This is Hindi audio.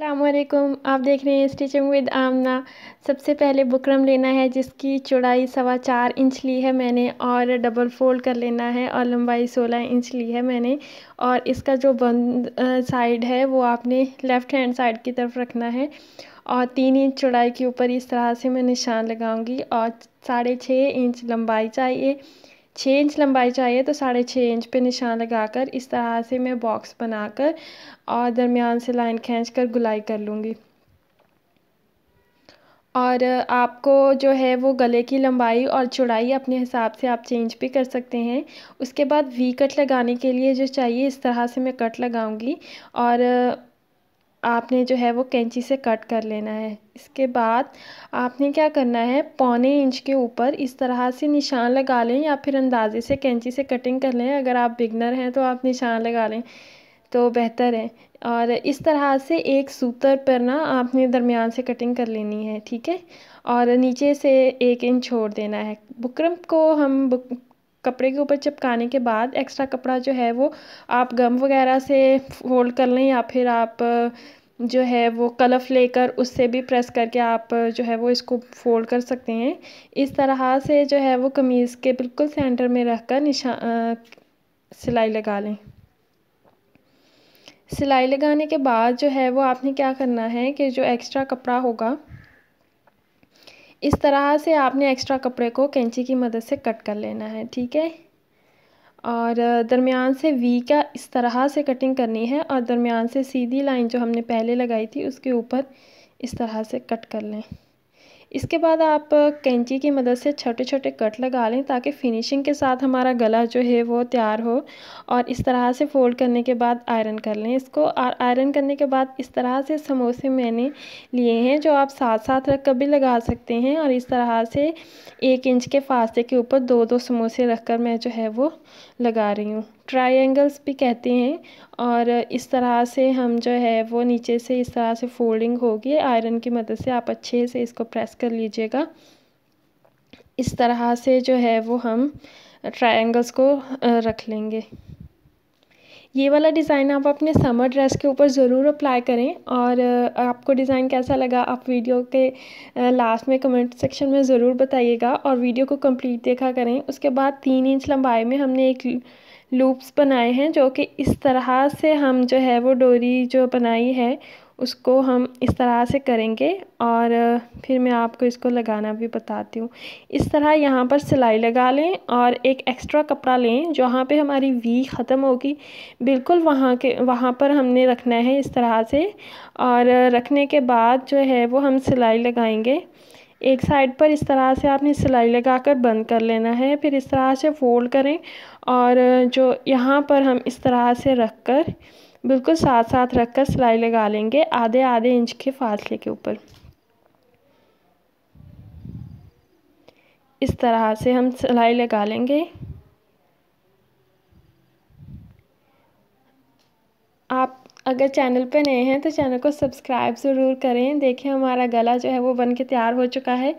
अलमेकम आप देख रहे हैं स्टिचिंग विद आमना सबसे पहले बुकरम लेना है जिसकी चौड़ाई सवा चार इंच ली है मैंने और डबल फोल्ड कर लेना है और लंबाई सोलह इंच ली है मैंने और इसका जो बंद साइड है वो आपने लेफ़्ट हैंड साइड की तरफ रखना है और तीन इंच चौड़ाई के ऊपर इस तरह से मैं निशान लगाऊंगी और साढ़े छः इंच लंबाई चाहिए छः इंच लंबाई चाहिए तो साढ़े छः इंच पे निशान लगाकर इस तरह से मैं बॉक्स बनाकर और दरमियान से लाइन खींच कर गुलाई कर लूँगी और आपको जो है वो गले की लंबाई और चौड़ाई अपने हिसाब से आप चेंज भी कर सकते हैं उसके बाद वी कट लगाने के लिए जो चाहिए इस तरह से मैं कट लगाऊंगी और आपने जो है वो कैंची से कट कर लेना है इसके बाद आपने क्या करना है पौने इंच के ऊपर इस तरह से निशान लगा लें या फिर अंदाजे से कैंची से कटिंग कर लें अगर आप बिगनर हैं तो आप निशान लगा लें तो बेहतर है और इस तरह से एक सूतर पर ना आपने दरमियान से कटिंग कर लेनी है ठीक है और नीचे से एक इंच छोड़ देना है बुकरम को हम बुक कपड़े के ऊपर चिपकाने के बाद एक्स्ट्रा कपड़ा जो है वो आप गम वगैरह से फोल्ड कर लें या फिर आप जो है वो कलफ लेकर उससे भी प्रेस करके आप जो है वो इसको फोल्ड कर सकते हैं इस तरह से जो है वो कमीज़ के बिल्कुल सेंटर में रख कर निशान सिलाई लगा लें सिलाई लगाने के बाद जो है वो आपने क्या करना है कि जो एक्स्ट्रा कपड़ा होगा इस तरह से आपने एक्स्ट्रा कपड़े को कैंची की मदद से कट कर लेना है ठीक है और दरमियान से वी का इस तरह से कटिंग करनी है और दरमियान से सीधी लाइन जो हमने पहले लगाई थी उसके ऊपर इस तरह से कट कर लें इसके बाद आप कैंची की मदद से छोटे छोटे कट लगा लें ताकि फिनिशिंग के साथ हमारा गला जो है वो तैयार हो और इस तरह से फोल्ड करने के बाद आयरन कर लें इसको और आयरन करने के बाद इस तरह से समोसे मैंने लिए हैं जो आप साथ साथ रख कर भी लगा सकते हैं और इस तरह से एक इंच के फासले के ऊपर दो दो समोसे रख कर मैं जो है वो लगा रही हूँ ट्रायंगल्स भी कहते हैं और इस तरह से हम जो है वो नीचे से इस तरह से फोल्डिंग होगी आयरन की मदद से आप अच्छे से इसको प्रेस कर लीजिएगा इस तरह से जो है वो हम ट्रायंगल्स को रख लेंगे ये वाला डिज़ाइन आप अपने समर ड्रेस के ऊपर ज़रूर अप्लाई करें और आपको डिज़ाइन कैसा लगा आप वीडियो के लास्ट में कमेंट सेक्शन में ज़रूर बताइएगा और वीडियो को कंप्लीट देखा करें उसके बाद तीन इंच लंबाई में हमने एक लूप्स बनाए हैं जो कि इस तरह से हम जो है वो डोरी जो बनाई है उसको हम इस तरह से करेंगे और फिर मैं आपको इसको लगाना भी बताती हूँ इस तरह यहाँ पर सिलाई लगा लें और एक एक्स्ट्रा कपड़ा लें जहाँ पे हमारी वी ख़त्म होगी बिल्कुल वहाँ के वहाँ पर हमने रखना है इस तरह से और रखने के बाद जो है वो हम सिलाई लगाएंगे एक साइड पर इस तरह से आपने सिलाई लगाकर बंद कर लेना है फिर इस तरह से फोल्ड करें और जो यहाँ पर हम इस तरह से रख कर बिल्कुल साथ साथ रख कर सिलाई लगा लेंगे आधे आधे इंच के फासले के ऊपर इस तरह से हम सिलाई लगा लेंगे आप अगर चैनल पे नए हैं तो चैनल को सब्सक्राइब ज़रूर करें देखें हमारा गला जो है वो बन के तैयार हो चुका है